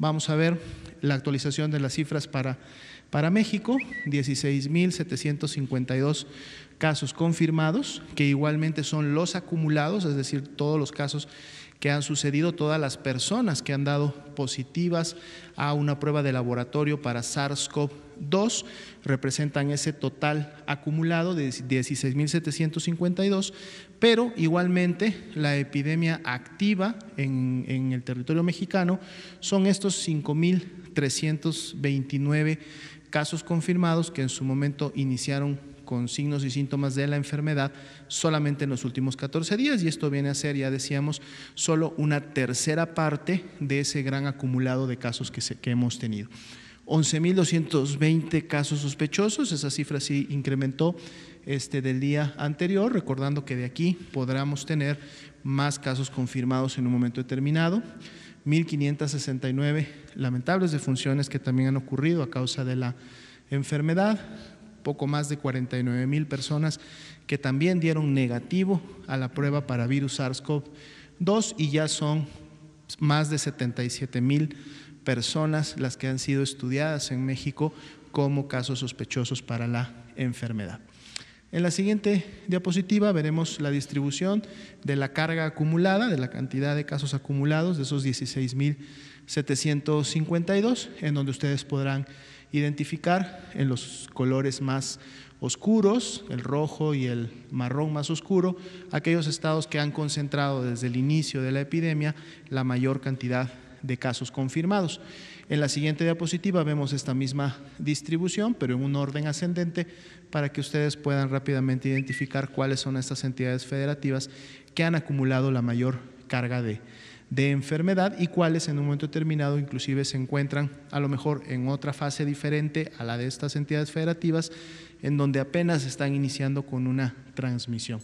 Vamos a ver la actualización de las cifras para para México, 16.752 casos confirmados, que igualmente son los acumulados, es decir, todos los casos que han sucedido, todas las personas que han dado positivas a una prueba de laboratorio para SARS-CoV-2 representan ese total acumulado de 16.752, pero igualmente la epidemia activa en, el territorio mexicano son estos 5.329 casos confirmados que en su momento iniciaron con signos y síntomas de la enfermedad solamente en los últimos 14 días y esto viene a ser, ya decíamos, solo una tercera parte de ese gran acumulado de casos que, que hemos tenido. 11.220 casos sospechosos, esa cifra sí incrementó este, del día anterior, recordando que de aquí podremos tener más casos confirmados en un momento determinado. 1.569 lamentables defunciones que también han ocurrido a causa de la enfermedad, poco más de 49 mil personas que también dieron negativo a la prueba para virus SARS-CoV-2 y ya son más de 77 mil personas las que han sido estudiadas en México como casos sospechosos para la enfermedad. En la siguiente diapositiva veremos la distribución de la carga acumulada, de la cantidad de casos acumulados, de esos 16.752, en donde ustedes podrán identificar en los colores más oscuros, el rojo y el marrón más oscuro, aquellos estados que han concentrado desde el inicio de la epidemia la mayor cantidad de casos confirmados. En la siguiente diapositiva vemos esta misma distribución, pero en un orden ascendente, para que ustedes puedan rápidamente identificar cuáles son estas entidades federativas que han acumulado la mayor carga de, de enfermedad y cuáles en un momento determinado inclusive se encuentran a lo mejor en otra fase diferente a la de estas entidades federativas en donde apenas están iniciando con una transmisión.